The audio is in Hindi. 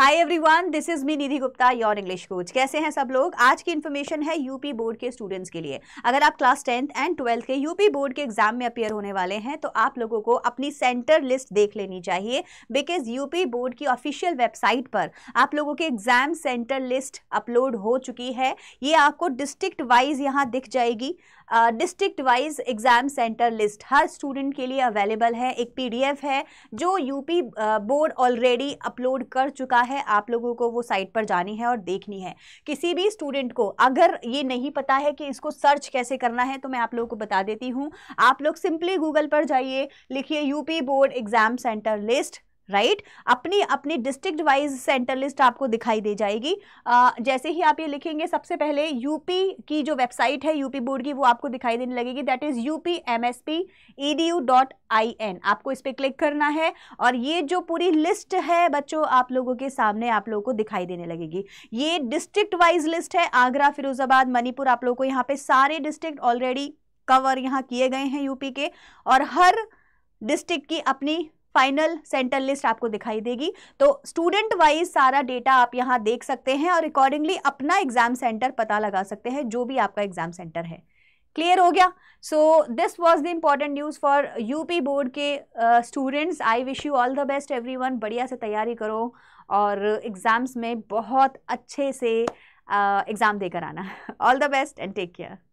hi everyone this is me Nidhi Gupta your English coach कैसे हैं सब लोग आज की इन्फॉर्मेशन है यूपी बोर्ड के स्टूडेंट्स के लिए अगर आप क्लास टेंथ एंड ट्वेल्थ के यूपी बोर्ड के एग्जाम में अपियर होने वाले हैं तो आप लोगों को अपनी सेंटर लिस्ट देख लेनी चाहिए बिकॉज यूपी बोर्ड की ऑफिशियल वेबसाइट पर आप लोगों के एग्जाम सेंटर लिस्ट अपलोड हो चुकी है ये आपको डिस्ट्रिक्ट वाइज यहाँ दिख जाएगी district wise exam centre list हर स्टूडेंट के लिए अवेलेबल है एक पीडीएफ है जो यूपी बोर्ड ऑलरेडी अपलोड कर चुका है आप लोगों को वो साइट पर जानी है और देखनी है किसी भी स्टूडेंट को अगर ये नहीं पता है कि इसको सर्च कैसे करना है तो मैं आप लोगों को बता देती हूँ आप लोग सिंपली गूगल पर जाइए लिखिए UP board exam centre list right अपनी अपनी डिस्ट्रिक्ट वाइज सेंटर लिस्ट आपको दिखाई दे जाएगी आ, जैसे ही आप ये लिखेंगे सबसे पहले यूपी की जो वेबसाइट है यूपी बोर्ड की वो आपको दिखाई देने लगेगी that is U P M S P E D U dot I N आपको इस पर क्लिक करना है और ये जो पूरी लिस्ट है बच्चों आप लोगों के सामने आप लोगों को दिखाई देने लगेगी ये डिस्ट्रिक्ट वाइज लिस्ट है आगरा फिरोजाबाद मणिपुर आप लोगों को यहाँ पे सारे डिस्ट्रिक्ट ऑलरेडी कवर यहाँ किए गए हैं यूपी के और हर डिस्ट्रिक्ट की अपनी फाइनल सेंटर लिस्ट आपको दिखाई देगी तो स्टूडेंट वाइज सारा डेटा आप यहाँ देख सकते हैं और अकॉर्डिंगली अपना एग्जाम सेंटर पता लगा सकते हैं जो भी आपका एग्जाम सेंटर है क्लियर हो गया so this was the important news for UP board के students I wish you all the best one बढ़िया से तैयारी करो और एग्ज़ाम्स में बहुत अच्छे से एग्ज़ाम uh, देकर आना all the best and take care